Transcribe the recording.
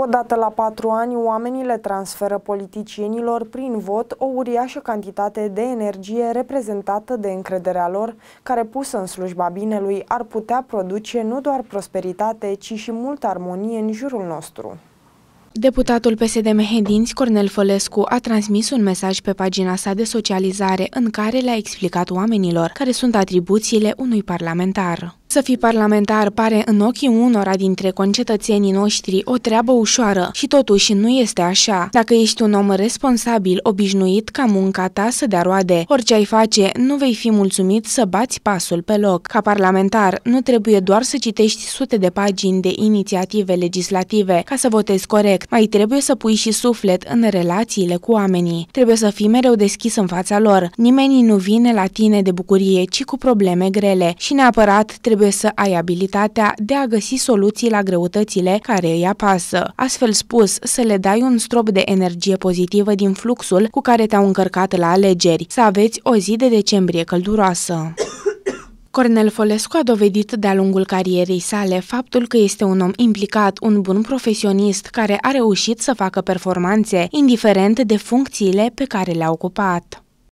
Odată la patru ani, oamenii le transferă politicienilor prin vot o uriașă cantitate de energie reprezentată de încrederea lor, care pusă în slujba binelui ar putea produce nu doar prosperitate, ci și multă armonie în jurul nostru. Deputatul PSD Mehedinți, Cornel Fălescu, a transmis un mesaj pe pagina sa de socializare în care le-a explicat oamenilor care sunt atribuțiile unui parlamentar. Să fii parlamentar pare în ochii unora dintre concetățenii noștri o treabă ușoară și totuși nu este așa. Dacă ești un om responsabil, obișnuit ca munca ta să dea roade, orice ai face, nu vei fi mulțumit să bați pasul pe loc. Ca parlamentar, nu trebuie doar să citești sute de pagini de inițiative legislative ca să votezi corect, mai trebuie să pui și suflet în relațiile cu oamenii. Trebuie să fii mereu deschis în fața lor. Nimeni nu vine la tine de bucurie, ci cu probleme grele și neapărat trebuie trebuie să ai abilitatea de a găsi soluții la greutățile care îi apasă. Astfel spus, să le dai un strop de energie pozitivă din fluxul cu care te-au încărcat la alegeri, să aveți o zi de decembrie călduroasă. Cornel Folescu a dovedit de-a lungul carierei sale faptul că este un om implicat, un bun profesionist care a reușit să facă performanțe, indiferent de funcțiile pe care le-a ocupat.